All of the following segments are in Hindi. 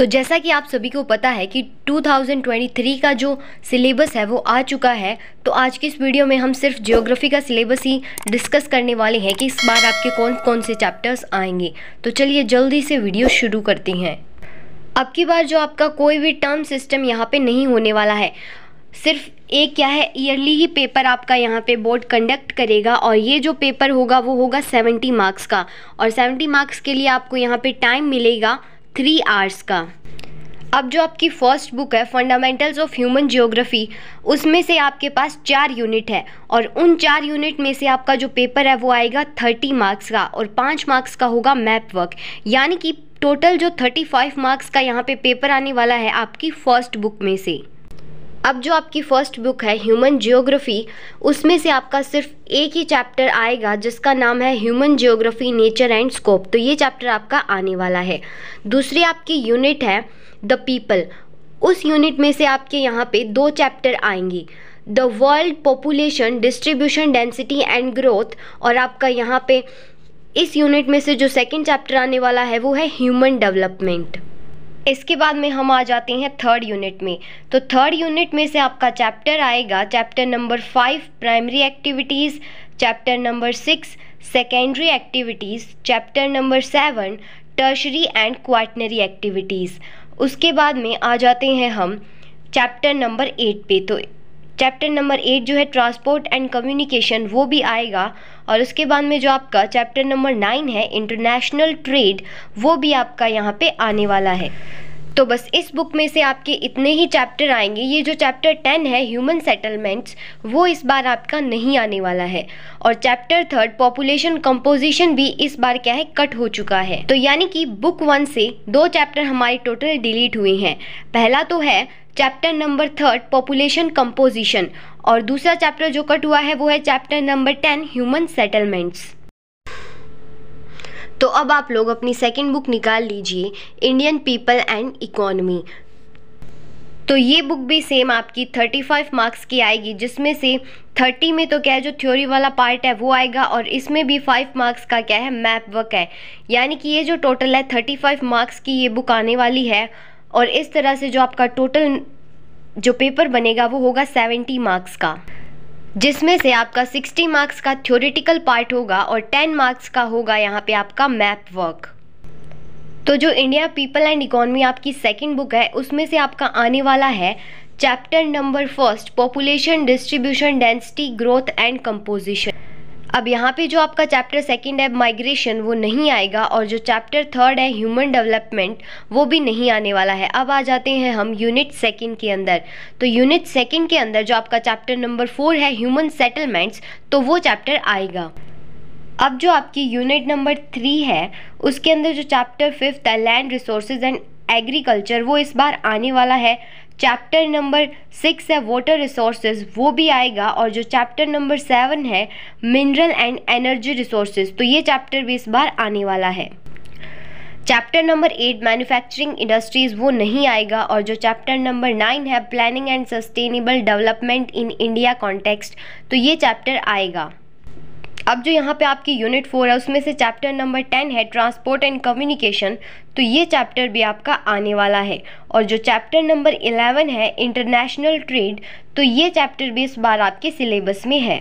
तो जैसा कि आप सभी को पता है कि 2023 का जो सिलेबस है वो आ चुका है तो आज की इस वीडियो में हम सिर्फ जियोग्राफी का सिलेबस ही डिस्कस करने वाले हैं कि इस बार आपके कौन कौन से चैप्टर्स आएंगे तो चलिए जल्दी से वीडियो शुरू करते हैं अब की बार जो आपका कोई भी टर्म सिस्टम यहाँ पर नहीं होने वाला है सिर्फ एक क्या है ईयरली ही पेपर आपका यहाँ पे बोर्ड कंडक्ट करेगा और ये जो पेपर होगा वो होगा 70 मार्क्स का और 70 मार्क्स के लिए आपको यहाँ पे टाइम मिलेगा थ्री आर्स का अब जो आपकी फ़र्स्ट बुक है फंडामेंटल्स ऑफ ह्यूमन जियोग्राफी उसमें से आपके पास चार यूनिट है और उन चार यूनिट में से आपका जो पेपर है वो आएगा थर्टी मार्क्स का और पाँच मार्क्स का होगा मैप वर्क यानी कि टोटल जो थर्टी फाइव मार्क्स का यहाँ पे पेपर आने वाला है आपकी फ़र्स्ट बुक में से अब जो आपकी फ़र्स्ट बुक है ह्यूमन जियोग्राफी उसमें से आपका सिर्फ एक ही चैप्टर आएगा जिसका नाम है human geography nature and scope तो ये चैप्टर आपका आने वाला है दूसरी आपकी यूनिट है द पीपल उस यूनिट में से आपके यहाँ पे दो चैप्टर आएंगी the world population distribution density and growth और आपका यहाँ पे इस यूनिट में से जो सेकेंड चैप्टर आने वाला है वो है ह्यूमन डेवलपमेंट इसके बाद में हम आ जाते हैं थर्ड यूनिट में तो थर्ड यूनिट में से आपका चैप्टर आएगा chapter number five primary activities chapter number six secondary activities chapter number seven tertiary and quaternary activities उसके बाद में आ जाते हैं हम चैप्टर नंबर एट पे तो चैप्टर नंबर एट जो है ट्रांसपोर्ट एंड कम्युनिकेशन वो भी आएगा और उसके बाद में जो आपका चैप्टर नंबर नाइन है इंटरनेशनल ट्रेड वो भी आपका यहाँ पे आने वाला है तो बस इस बुक में से आपके इतने ही चैप्टर आएंगे ये जो चैप्टर टेन है ह्यूमन सेटलमेंट्स वो इस बार आपका नहीं आने वाला है और चैप्टर थर्ड पॉपुलेशन कंपोजिशन भी इस बार क्या है कट हो चुका है तो यानी कि बुक वन से दो चैप्टर हमारे टोटल डिलीट हुए हैं पहला तो है chapter number third population composition और दूसरा चैप्टर जो कट हुआ है वो है chapter number ten human settlements तो अब आप लोग अपनी सेकेंड बुक निकाल लीजिए इंडियन पीपल एंड इकोनमी तो ये बुक भी सेम आपकी 35 मार्क्स की आएगी जिसमें से 30 में तो क्या है जो थ्योरी वाला पार्ट है वो आएगा और इसमें भी 5 मार्क्स का क्या है मैप वर्क है यानी कि ये जो टोटल है 35 मार्क्स की ये बुक आने वाली है और इस तरह से जो आपका टोटल जो पेपर बनेगा वो होगा सेवेंटी मार्क्स का जिसमें से आपका 60 मार्क्स का थ्योरेटिकल पार्ट होगा और 10 मार्क्स का होगा यहाँ पे आपका मैप वर्क तो जो इंडिया पीपल एंड इकोनॉमी आपकी सेकंड बुक है उसमें से आपका आने वाला है chapter number first population distribution density growth and composition अब यहाँ पे जो आपका चैप्टर सेकंड है माइग्रेशन वो नहीं आएगा और जो चैप्टर थर्ड है ह्यूमन डेवलपमेंट वो भी नहीं आने वाला है अब आ जाते हैं हम यूनिट सेकंड के अंदर तो यूनिट सेकंड के अंदर जो आपका चैप्टर नंबर फोर है ह्यूमन सेटलमेंट्स तो वो चैप्टर आएगा अब जो आपकी यूनिट नंबर थ्री है उसके अंदर जो चैप्टर फिफ्थ है लैंड रिसोर्सेज एंड एग्रीकल्चर वो इस बार आने वाला है चैप्टर नंबर सिक्स है वाटर रिसोर्सेज वो भी आएगा और जो चैप्टर नंबर सेवन है मिनरल एंड एनर्जी रिसोर्सेज तो ये चैप्टर भी इस बार आने वाला है chapter number eight manufacturing industries वो नहीं आएगा और जो चैप्टर नंबर नाइन है planning and sustainable development in India context तो ये चैप्टर आएगा अब जो यहाँ पे आपकी यूनिट फोर है उसमें से चैप्टर नंबर टेन है ट्रांसपोर्ट एंड कम्युनिकेशन तो ये चैप्टर भी आपका आने वाला है और जो चैप्टर नंबर इलेवन है इंटरनेशनल ट्रेड तो ये चैप्टर भी इस बार आपके सिलेबस में है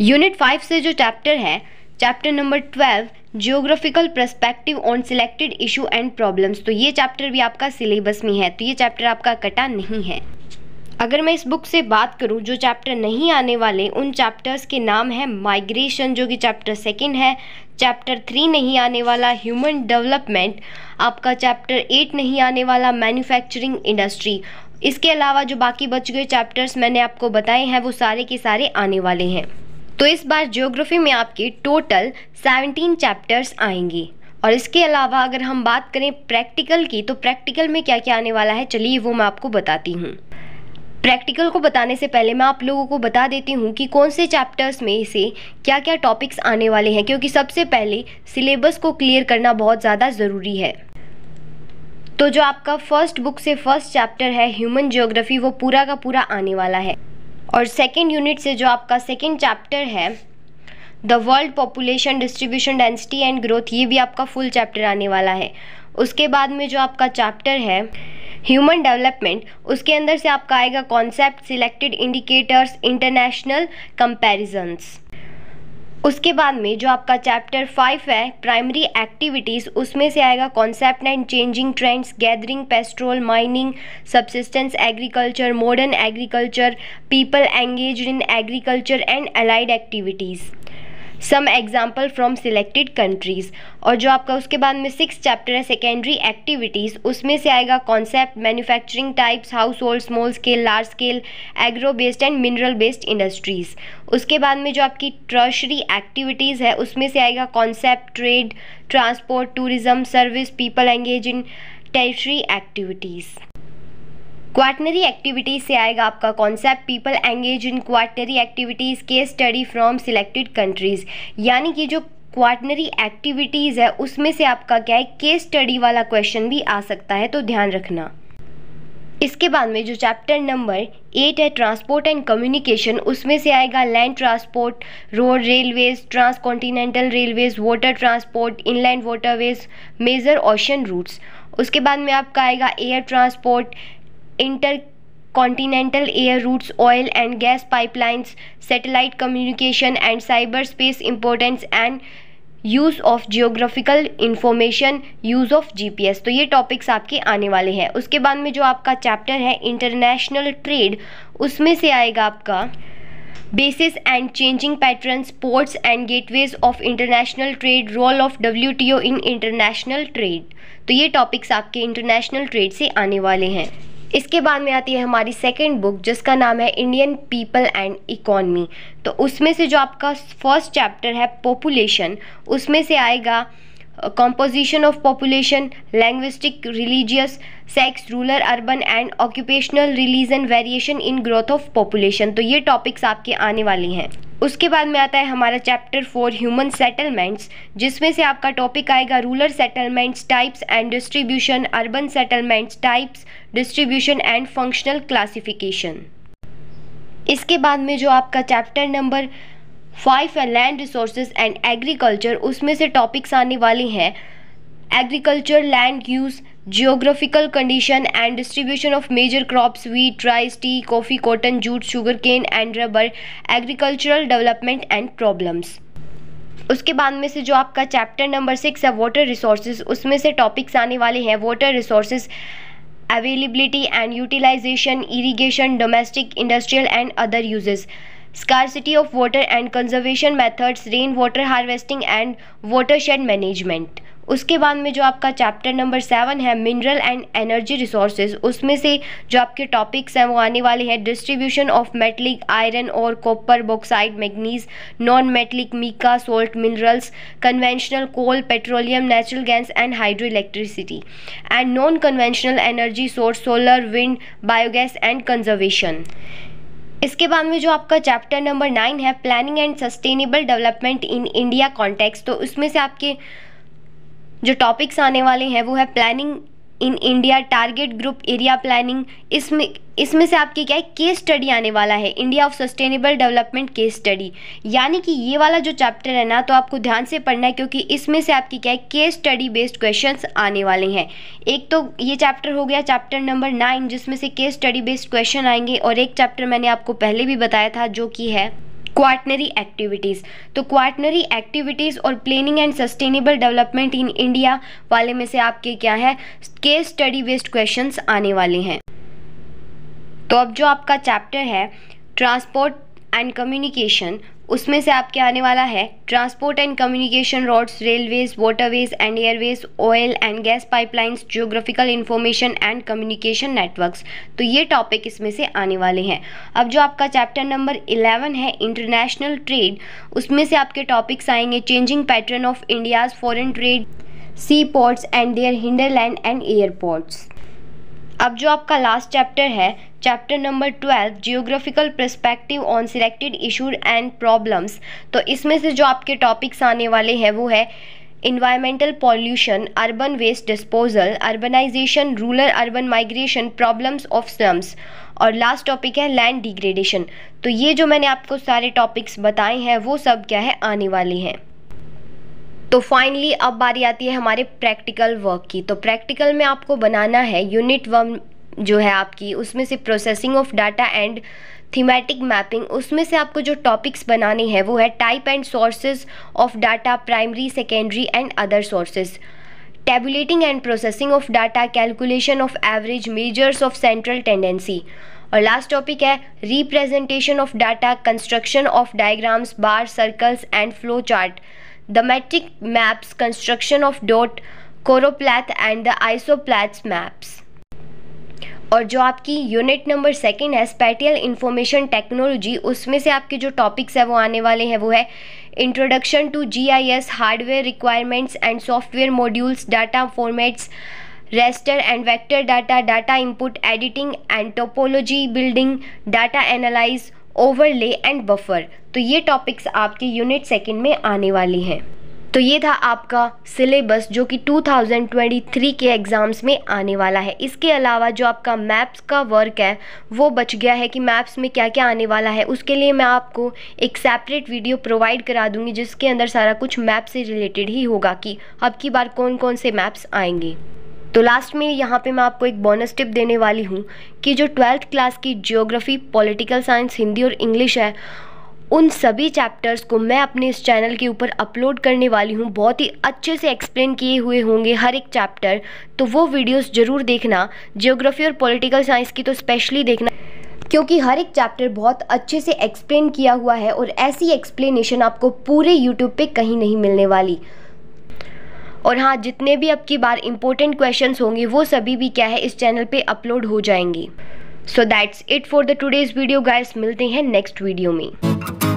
यूनिट फाइव से जो चैप्टर है chapter number twelve geographical perspective on selected issue and problems तो ये चैप्टर भी आपका सिलेबस में है तो ये चैप्टर आपका कटा नहीं है अगर मैं इस बुक से बात करूँ जो चैप्टर नहीं आने वाले उन चैप्टर्स के नाम है माइग्रेशन जो कि चैप्टर सेकेंड है चैप्टर थ्री नहीं आने वाला ह्यूमन डेवलपमेंट आपका चैप्टर एट नहीं आने वाला मैन्युफैक्चरिंग इंडस्ट्री इसके अलावा जो बाकी बच गए चैप्टर्स मैंने आपको बताए हैं वो सारे के सारे आने वाले हैं तो इस बार जियोग्राफी में आपके टोटल सेवनटीन चैप्टर्स आएंगे और इसके अलावा अगर हम बात करें प्रैक्टिकल की तो प्रैक्टिकल में क्या क्या आने वाला है चलिए वो मैं आपको बताती हूँ प्रैक्टिकल को बताने से पहले मैं आप लोगों को बता देती हूँ कि कौन से चैप्टर्स में से क्या क्या टॉपिक्स आने वाले हैं क्योंकि सबसे पहले सिलेबस को क्लियर करना बहुत ज़्यादा ज़रूरी है तो जो आपका फर्स्ट बुक से फर्स्ट चैप्टर है ह्यूमन जियोग्राफी वो पूरा का पूरा आने वाला है और सेकेंड यूनिट से जो आपका सेकेंड चैप्टर है the world population distribution density and growth ये भी आपका फुल चैप्टर आने वाला है उसके बाद में जो आपका चैप्टर है ह्यूमन डेवलपमेंट उसके अंदर से आपका आएगा concept selected indicators international comparisons उसके बाद में जो आपका चैप्टर फाइव है प्राइमरी एक्टिविटीज़ उसमें से आएगा concept and changing trends gathering pastoral mining subsistence agriculture modern agriculture people engage in agriculture and allied activities some example from selected countries और जो आपका उसके बाद में सिक्स चैप्टर है सेकेंडरी एक्टिविटीज़ उसमें से आएगा concept manufacturing types household small scale large scale agro based and mineral based industries उसके बाद में जो आपकी ट्रशरी एक्टिविटीज़ है उसमें से आएगा concept trade transport tourism service people engage in tertiary activities quaternary activities से आएगा आपका concept people engage in quaternary activities case study from selected countries यानी कि जो क्वाटनरी एक्टिविटीज़ है उसमें से आपका क्या है केस स्टडी वाला क्वेश्चन भी आ सकता है तो ध्यान रखना इसके बाद में जो चैप्टर नंबर एट है ट्रांसपोर्ट एंड कम्युनिकेशन उसमें से आएगा land transport road railways transcontinental railways water transport inland waterways major ocean routes उसके बाद में आपका आएगा air transport intercontinental air routes oil and gas pipelines satellite communication and cyber space importance and use of geographical information use of GPS तो ये टॉपिक्स आपके आने वाले हैं उसके बाद में जो आपका चैप्टर है इंटरनेशनल ट्रेड उसमें से आएगा आपका basis and changing pattern ports and gateways of international trade role of W in international trade तो ये टॉपिक्स आपके इंटरनेशनल ट्रेड से आने वाले हैं इसके बाद में आती है हमारी सेकेंड बुक जिसका नाम है इंडियन पीपल एंड इकॉनमी तो उसमें से जो आपका फर्स्ट चैप्टर है पॉपुलेशन उसमें से आएगा composition of population linguistic religious sex rural urban and occupational religion variation in growth of population तो ये टॉपिक्स आपके आने वाली हैं उसके बाद में आता है हमारा चैप्टर फोर ह्यूमन सेटलमेंट्स जिसमें से आपका टॉपिक आएगा rural settlements types and distribution urban settlements types distribution and functional classification इसके बाद में जो आपका चैप्टर नंबर फाइव है लैंड रिसोर्सेज एंड एग्रीकल्चर उसमें से टॉपिक्स आने वाले हैं agriculture land use geographical condition and distribution of major crops wheat rice tea coffee cotton jute sugarcane and rubber agricultural development and problems उसके बाद में से जो आपका चैप्टर नंबर सिक्स है वाटर रिसोर्सेज उसमें से टॉपिक्स आने वाले हैं water resources availability and utilization, irrigation, domestic, industrial and other uses. Scarcity of water and conservation methods, rainwater harvesting and watershed management. उसके बाद में जो आपका चैप्टर नंबर सेवन है मिनरल एंड एनर्जी रिसोर्सेज उसमें से जो आपके टॉपिक्स हैं वो आने वाले हैं डिस्ट्रीब्यूशन ऑफ मेटलिक आयरन और copper bauxite manganese non metallic mica salt minerals conventional coal petroleum natural gas and hydroelectricity and non conventional energy source solar wind biogas and conservation इसके बाद में जो आपका चैप्टर नंबर नाइन है planning and sustainable development in India context तो उसमें से आपके जो टॉपिक्स आने वाले हैं वो है planning in India target group area planning इसमें इसमें से आपके क्या है केस स्टडी आने वाला है India of sustainable development case study यानी कि ये वाला जो चैप्टर है ना तो आपको ध्यान से पढ़ना है क्योंकि इसमें से आपकी क्या है केस स्टडी बेस्ड क्वेश्चंस आने वाले हैं एक तो ये चैप्टर हो गया चैप्टर नंबर नाइन जिसमें से केस स्टडी बेस्ड क्वेश्चन आएंगे और एक चैप्टर मैंने आपको पहले भी बताया था जो कि है क्वार्टनरी एक्टिविटीज़ तो क्वार्टनरी एक्टिविटीज़ और planning and sustainable development in India वाले में से आपके क्या है केस स्टडी बेस्ड क्वेश्चन आने वाले हैं तो अब जो आपका चैप्टर है ट्रांसपोर्ट एंड कम्युनिकेशन उसमें से आपके आने वाला है transport and communication roads railways waterways and airways oil and gas pipelines geographical information and communication networks तो ये टॉपिक इसमें से आने वाले हैं अब जो आपका चैप्टर नंबर 11 है इंटरनेशनल ट्रेड उसमें से आपके टॉपिक्स आएंगे changing pattern of India's foreign trade sea ports and their hinterland and airports अब जो आपका लास्ट चैप्टर है chapter number twelve geographical perspective on selected issues and problems तो इसमें से जो आपके टॉपिक्स आने वाले हैं वो है environmental pollution urban waste disposal urbanisation rural urban migration problems of slums और लास्ट टॉपिक है लैंड डिग्रेडेशन तो ये जो मैंने आपको सारे टॉपिक्स बताए हैं वो सब क्या है आने वाले हैं तो फाइनली अब बारी आती है हमारे प्रैक्टिकल वर्क की तो प्रैक्टिकल में आपको बनाना है यूनिट वन जो है आपकी उसमें से processing of data and thematic mapping उसमें से आपको जो टॉपिक्स बनाने हैं वो है type and sources of data primary secondary and other sources tabulating and processing of data calculation of average measures of central tendency और लास्ट टॉपिक है representation of data construction of diagrams bar circles and flow chart the metric maps construction of dot choropleth and the isopleth maps और जो आपकी यूनिट नंबर सेकेंड है स्पेटियल इंफॉर्मेशन टेक्नोलॉजी उसमें से आपके जो टॉपिक्स हैं वो आने वाले हैं वो है introduction to G I S hardware requirements and software modules data formats raster and vector data data input editing and topology building data analyse overlay and buffer तो ये टॉपिक्स आपके यूनिट सेकेंड में आने वाली हैं तो ये था आपका सिलेबस जो कि 2023 के एग्ज़ाम्स में आने वाला है इसके अलावा जो आपका मैप्स का वर्क है वो बच गया है कि मैप्स में क्या क्या आने वाला है उसके लिए मैं आपको एक सेपरेट वीडियो प्रोवाइड करा दूंगी जिसके अंदर सारा कुछ मैप से रिलेटेड ही होगा कि अब की बार कौन कौन से मैप्स आएंगे तो लास्ट में यहाँ पे मैं आपको एक बोनस टिप देने वाली हूँ कि जो ट्वेल्थ क्लास की जियोग्राफी पॉलिटिकल साइंस हिंदी और इंग्लिश है उन सभी चैप्टर्स को मैं अपने इस चैनल के ऊपर अपलोड करने वाली हूँ बहुत ही अच्छे से एक्सप्लेन किए हुए होंगे हर एक चैप्टर तो वो वीडियोस ज़रूर देखना जियोग्राफी और पॉलिटिकल साइंस की तो स्पेशली देखना क्योंकि हर एक चैप्टर बहुत अच्छे से एक्सप्लेन किया हुआ है और ऐसी एक्सप्लेनेशन आपको पूरे यूट्यूब पर कहीं नहीं मिलने वाली और हाँ जितने भी अब की बार इंपॉर्टेंट क्वेश्चंस होंगे वो सभी भी क्या है इस चैनल पे अपलोड हो जाएंगे so that's it for the today's video guys मिलते हैं नेक्स्ट वीडियो में